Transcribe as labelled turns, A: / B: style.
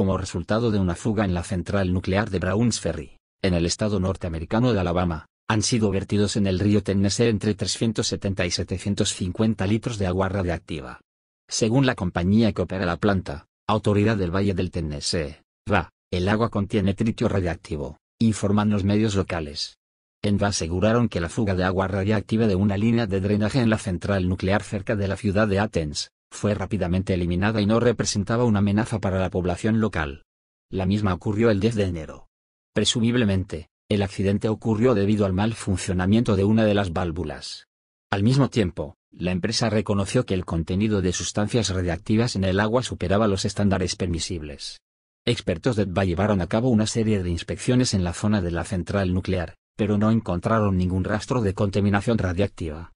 A: como resultado de una fuga en la central nuclear de Browns Ferry, en el estado norteamericano de Alabama, han sido vertidos en el río Tennessee entre 370 y 750 litros de agua radiactiva. Según la compañía que opera la planta, Autoridad del Valle del Tennessee, va, el agua contiene tritio radiactivo, informan los medios locales. En VA aseguraron que la fuga de agua radiactiva de una línea de drenaje en la central nuclear cerca de la ciudad de Athens, fue rápidamente eliminada y no representaba una amenaza para la población local. La misma ocurrió el 10 de enero. Presumiblemente, el accidente ocurrió debido al mal funcionamiento de una de las válvulas. Al mismo tiempo, la empresa reconoció que el contenido de sustancias radiactivas en el agua superaba los estándares permisibles. Expertos de DBA llevaron a cabo una serie de inspecciones en la zona de la central nuclear, pero no encontraron ningún rastro de contaminación radiactiva.